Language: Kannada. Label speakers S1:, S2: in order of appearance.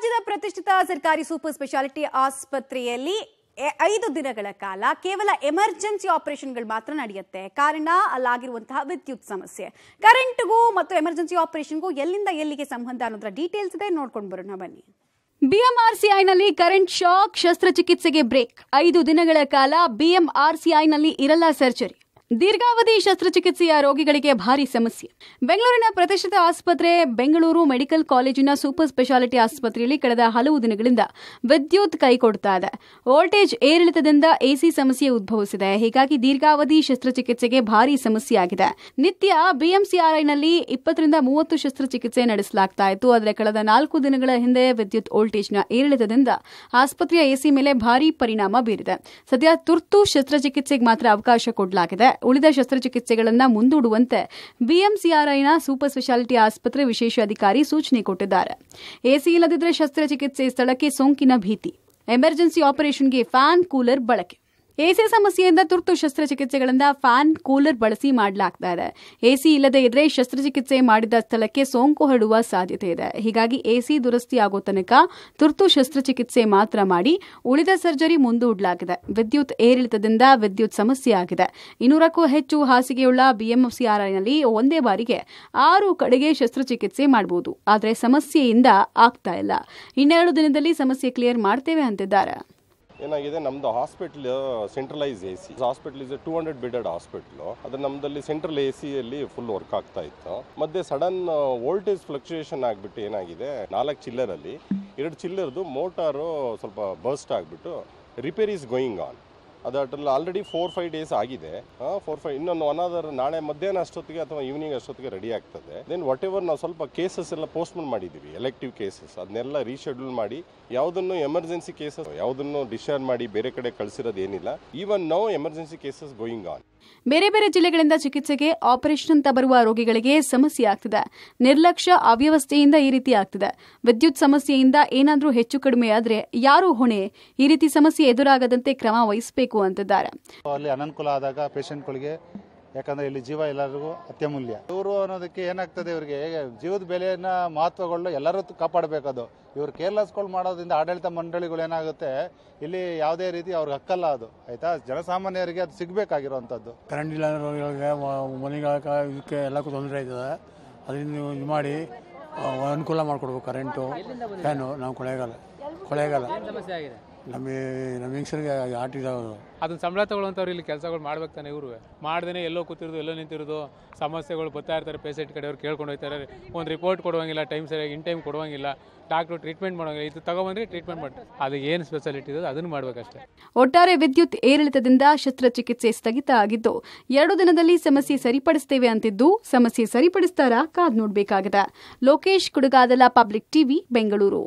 S1: ರಾಜ್ಯದ ಪ್ರತಿಷ್ಠಿತ ಸರ್ಕಾರಿ ಸೂಪರ್ ಸ್ಪೆಷಾಲಿಟಿ ಆಸ್ಪತ್ರೆಯಲ್ಲಿ ಐದು ದಿನಗಳ ಕಾಲ ಕೇವಲ ಎಮರ್ಜೆನ್ಸಿ ಆಪರೇಷನ್ಗಳು ಮಾತ್ರ ನಡೆಯುತ್ತೆ ಕಾರಣ ಅಲ್ಲಾಗಿರುವಂತಹ ವಿದ್ಯುತ್ ಸಮಸ್ಯೆ ಕರೆಂಟ್ಗೂ ಮತ್ತು ಎಮರ್ಜೆನ್ಸಿ ಆಪರೇಷನ್ಗೂ ಎಲ್ಲಿಂದ ಎಲ್ಲಿಗೆ ಸಂಬಂಧ ಅನ್ನೋದ್ರ ಡೀಟೇಲ್ಸ್ ಇದೆ ನೋಡ್ಕೊಂಡು ಬರೋಣ ಬನ್ನಿ ಬಿಎಂಆರ್ಸಿಐನಲ್ಲಿ ಕರೆಂಟ್ ಶಾಕ್ ಶಸ್ತ್ರಚಿಕಿತ್ಸೆಗೆ ಬ್ರೇಕ್ ಐದು ದಿನಗಳ ಕಾಲ ಬಿಎಂಆರ್ಸಿಐನಲ್ಲಿ ಇರಲ್ಲ ಸರ್ಜರಿ ದೀರ್ಘಾವಧಿ ಶಸ್ತ್ರಚಿಕಿತ್ಸೆಯ ರೋಗಿಗಳಿಗೆ ಭಾರಿ ಸಮಸ್ಯೆ ಬೆಂಗಳೂರಿನ ಪ್ರತಿಷ್ಠಿತ ಆಸ್ಪತ್ರೆ ಬೆಂಗಳೂರು ಮೆಡಿಕಲ್ ಕಾಲೇಜಿನ ಸೂಪರ್ ಸ್ಪೆಷಾಲಿಟಿ ಆಸ್ಪತ್ರೆಯಲ್ಲಿ ಕಳೆದ ಹಲವು ದಿನಗಳಿಂದ ವಿದ್ಯುತ್ ಕೈಕೊಡ್ತಾ ಇದೆ ವೋಲ್ಟೇಜ್ ಏರಿಳಿತದಿಂದ ಎಸಿ ಸಮಸ್ಯೆ ಉದ್ಭವಿಸಿದೆ ಹೀಗಾಗಿ ದೀರ್ಘಾವಧಿ ಶಸ್ತ್ರಚಿಕಿತ್ಸೆಗೆ ಭಾರಿ ಸಮಸ್ಯೆಯಾಗಿದೆ ನಿತ್ಯ ಬಿಎಂಸಿಆರ್ಐನಲ್ಲಿ ಇಪ್ಪತ್ತರಿಂದ ಮೂವತ್ತು ಶಸ್ತ್ರಚಿಕಿತ್ಸೆ ನಡೆಸಲಾಗ್ತಾ ಇತ್ತು ಆದರೆ ಕಳೆದ ನಾಲ್ಕು ದಿನಗಳ ಹಿಂದೆ ವಿದ್ಯುತ್ ವೋಲ್ಟೇಜ್ನ ಏರಿಳಿತದಿಂದ ಆಸ್ಪತ್ರೆಯ ಎಸಿ ಮೇಲೆ ಭಾರಿ ಪರಿಣಾಮ ಬೀರಿದೆ ಸದ್ಯ ತುರ್ತು ಶಸ್ತ್ರಚಿಕಿತ್ಸೆಗೆ ಮಾತ್ರ ಅವಕಾಶ ಕೊಡಲಾಗಿದೆ ಉಳಿದ ಶಸ್ತ್ರಚಿಕಿತ್ಸೆಗಳನ್ನು ಮುಂದೂಡುವಂತೆ ಬಿಎಂಸಿಆರ್ಐನ ಸೂಪರ್ ಸ್ಪೆಷಾಲಿಟಿ ಆಸ್ಪತ್ರೆ ವಿಶೇಷ ಅಧಿಕಾರಿ ಸೂಚನೆ ಕೊಟ್ಟಿದ್ದಾರೆ ಎಸಿ ಇಲ್ಲದಿದ್ದರೆ ಶಸ್ತ್ರಚಿಕಿತ್ಸೆ ಸ್ಥಳಕ್ಕೆ ಸೋಂಕಿನ ಭೀತಿ ಎಮರ್ಜೆನ್ಸಿ ಆಪರೇಷನ್ಗೆ ಫ್ಯಾನ್ ಕೂಲರ್ ಬಳಕೆ ಎಸಿ ಸಮಸ್ಯೆಯಿಂದ ತುರ್ತು ಶಸ್ತ್ರಚಿಕಿತ್ಸೆಗಳಿಂದ ಫ್ಯಾನ್ ಕೂಲರ್ ಬಳಸಿ ಮಾಡಲಾಗ್ತಾ ಇದೆ ಎಸಿ ಇಲ್ಲದೇ ಇದ್ರೆ ಶಸ್ತ್ರಚಿಕಿತ್ಸೆ ಮಾಡಿದ ಸ್ಥಳಕ್ಕೆ ಸೋಂಕು ಹರಡುವ ಸಾಧ್ಯತೆ ಇದೆ ಹೀಗಾಗಿ ಎಸಿ ದುರಸ್ತಿಯಾಗೋ ತನಕ ತುರ್ತು ಶಸ್ತ್ರಚಿಕಿತ್ಸೆ ಮಾತ್ರ ಮಾಡಿ ಉಳಿದ ಸರ್ಜರಿ ಮುಂದೂಡಲಾಗಿದೆ ವಿದ್ಯುತ್ ಏರಿಳಿತದಿಂದ ವಿದ್ಯುತ್ ಸಮಸ್ಯೆ ಆಗಿದೆ ಇನ್ನೂರಕ್ಕೂ ಹೆಚ್ಚು ಹಾಸಿಗೆಯುಳ್ಳ ಬಿಎಂಸಿಆರ್ಐನಲ್ಲಿ ಒಂದೇ ಬಾರಿಗೆ ಆರು ಕಡೆಗೆ ಶಸ್ತ್ರಚಿಕಿತ್ಸೆ ಮಾಡಬಹುದು ಆದರೆ ಸಮಸ್ಯೆಯಿಂದ ಆಗ್ತಾ ಇಲ್ಲ ಇನ್ನೆರಡು ದಿನದಲ್ಲಿ ಸಮಸ್ಯೆ ಕ್ಲಿಯರ್ ಮಾಡ್ತೇವೆ ಅಂತಿದ್ದಾರೆ
S2: ಏನಾಗಿದೆ ನಮ್ದು hospital centralise A C hospital is two hundred bedded hospital ಅದು ನಮ್ಮದಲ್ಲಿ ಸೆಂಟ್ರಲ್ ಎ ಸಿಯಲ್ಲಿ ಫುಲ್ ವರ್ಕ್ ಆಗ್ತಾ ಇತ್ತು ಮತ್ತೆ ಸಡನ್ ವೋಲ್ಟೇಜ್ ಫ್ಲಕ್ಚುಯೇಷನ್ ಆಗಿಬಿಟ್ಟು ಏನಾಗಿದೆ ನಾಲ್ಕು ಚಿಲ್ಲರಲ್ಲಿ ಎರಡು ಚಿಲ್ಲರ್ದು ಮೋಟಾರು ಸ್ವಲ್ಪ ಬರ್ಸ್ಟ್ ಆಗಿಬಿಟ್ಟು ರಿಪೇರ್ ಈಸ್ ಗೋಯಿಂಗ್ ಆನ್ ಅದರಲ್ಲಿ ಆಲ್ರೆಡಿ ಫೋರ್ ಫೈವ್ ಡೇಸ್ ಆಗಿದೆ ಫೋರ್ ಫೈವ್ ಇನ್ನೊಂದು ಒನ್ ಅದರ್ ನಾಳೆ ಮಧ್ಯಾಹ್ನ ಅಷ್ಟೊತ್ತಿಗೆ ಅಥವಾ ಈವ್ನಿಂಗ್ ಅಷ್ಟೊತ್ತಿಗೆ ರೆಡಿ ಆಗ್ತದೆ ದೆನ್ ವಾಟ್ ಎವರ್ ನಾವು ಸ್ವಲ್ಪ ಕೇಸಸ್ ಎಲ್ಲ ಪೋಸ್ಟ್ಪೋನ್ ಮಾಡಿದ್ದೀವಿ ಎಲೆಕ್ಟಿವ್ ಕೇಸಸ್ ಅದನ್ನೆಲ್ಲ ರೀಶೆಡ್ಯೂಲ್ ಮಾಡಿ ಯಾವುದನ್ನು ಎಮರ್ಜೆನ್ಸಿ ಕೇಸಸ್ ಯಾವುದನ್ನು ಡಿಸ್ಚಾರ್ಜ್ ಮಾಡಿ ಬೇರೆ ಕಡೆ ಕಳಿಸಿರೋದೇನಿಲ್ಲ even no emergency cases going on
S1: ಬೇರೆ ಬೇರೆ ಜಿಲ್ಲೆಗಳಿಂದ ಚಿಕಿತ್ಸೆಗೆ ಆಪರೇಷನ್ ಅಂತ ಬರುವ ರೋಗಿಗಳಿಗೆ ಸಮಸ್ಯೆ ಆಗ್ತಿದೆ ನಿರ್ಲಕ್ಷ್ಯ ಅವ್ಯವಸ್ಥೆಯಿಂದ ಈ ರೀತಿ ಆಗ್ತಿದೆ ವಿದ್ಯುತ್ ಸಮಸ್ಯೆಯಿಂದ ಏನಾದರೂ ಹೆಚ್ಚು ಕಡಿಮೆ ಆದರೆ ಯಾರು ಹೊಣೆ ಈ ರೀತಿ ಸಮಸ್ಯೆ ಎದುರಾಗದಂತೆ ಕ್ರಮ ವಹಿಸಬೇಕು ಮಾಡಬೇಕು ಅಂತಿದ್ದಾರೆ
S3: ಅಲ್ಲಿ ಅನನುಕೂಲ ಆದಾಗ ಪೇಷಂಟ್ಗಳಿಗೆ ಯಾಕಂದ್ರೆ ಇಲ್ಲಿ ಜೀವ ಎಲ್ಲರಿಗೂ ಅತ್ಯಮೂಲ್ಯ ಇವರು ಅನ್ನೋದಕ್ಕೆ ಏನಾಗ್ತದೆ ಇವರಿಗೆ ಜೀವದ ಬೆಲೆಯನ್ನ ಮಹತ್ವಗಳನ್ನ ಎಲ್ಲರೂ ಕಾಪಾಡಬೇಕದು ಇವರು ಕೇರ್ಲೆಸ್ಗಳು ಮಾಡೋದ್ರಿಂದ ಆಡಳಿತ ಮಂಡಳಿಗಳು ಏನಾಗುತ್ತೆ ಇಲ್ಲಿ ಯಾವುದೇ ರೀತಿ ಅವ್ರಿಗೆ ಹಕ್ಕಲ್ಲ ಅದು ಆಯ್ತಾ ಜನಸಾಮಾನ್ಯರಿಗೆ ಅದು ಸಿಗಬೇಕಾಗಿರುವಂಥದ್ದು ಕರೆಂಟ್ ಇಲ್ಲ ಮನೆಗಳ ಇದಕ್ಕೆ ಎಲ್ಲಕ್ಕೂ ತೊಂದರೆ ಆಯ್ತದೆ ಅದರಿಂದ ಇದು ಮಾಡಿ ಅನುಕೂಲ ಮಾಡಿಕೊಡ್ಬೇಕು ಕರೆಂಟು ಫ್ಯಾನು ನಾವು ಕೊಳೆಗಾಲ ಕೊಳೆಗಾಲ ನಮ್ಮ ನಮ್ಮ ಹೆಂಗಸರಿಗೆ ಅದನ್ನ ಸಂಬಳ ತಗೊಳ್ಳೋಂಥವ್ರು ಇಲ್ಲಿ ಕೆಲಸಗಳು ಮಾಡ್ಬೇಕು ತಾನೆ ಇವರು ಮಾಡ್ದೇನೆ ಎಲ್ಲೋ ಕೂತಿರೋದು ಎಲ್ಲೋ ನಿಂತಿರೋದು ಸಮಸ್ಯೆಗಳು ಗೊತ್ತಾ ಇರ್ತಾರೆ ಪೇಷೆಂಟ್ ಕಡೆಯವ್ರು ಕೇಳ್ಕೊಂಡು ಹೋಗ್ತಾರೆ ಒಂದು ರಿಪೋರ್ಟ್ ಕೊಡುವಂಗಿಲ್ಲ ಟೈಮ್ ಸರಿಯಾಗಿ ಇನ್ ಟೈಮ್ ಕೊಡುವಂಗಿಲ್ಲ ಡಾಕ್ಟ್ರು ಟ್ರೀಟ್ಮೆಂಟ್ ಮಾಡೋಂಗಿಲ್ಲ ಇದು ತಗೊಬಂದ್ರೆ ಟ್ರೀಟ್ಮೆಂಟ್ ಮಾಡಿ ಅದು ಏನು ಸ್ಪೆಷಾಲಿಟಿ ಇದೆ ಅದನ್ನು ಮಾಡಬೇಕಷ್ಟೇ
S1: ಒಟ್ಟಾರೆ ವಿದ್ಯುತ್ ಏರಿಳಿತದಿಂದ ಶಸ್ತ್ರಚಿಕಿತ್ಸೆ ಸ್ಥಗಿತ ಆಗಿದ್ದು ಎರಡು ದಿನದಲ್ಲಿ ಸಮಸ್ಯೆ ಸರಿಪಡಿಸ್ತೇವೆ ಅಂತಿದ್ದು ಸಮಸ್ಯೆ ಸರಿಪಡಿಸ್ತಾರಾ ಕಾದ್ ನೋಡಬೇಕಾಗಿದೆ ಲೋಕೇಶ್ ಕುಡುಗಾದಲ ಪಬ್ಲಿಕ್ ಟಿವಿ ಬೆಂಗಳೂರು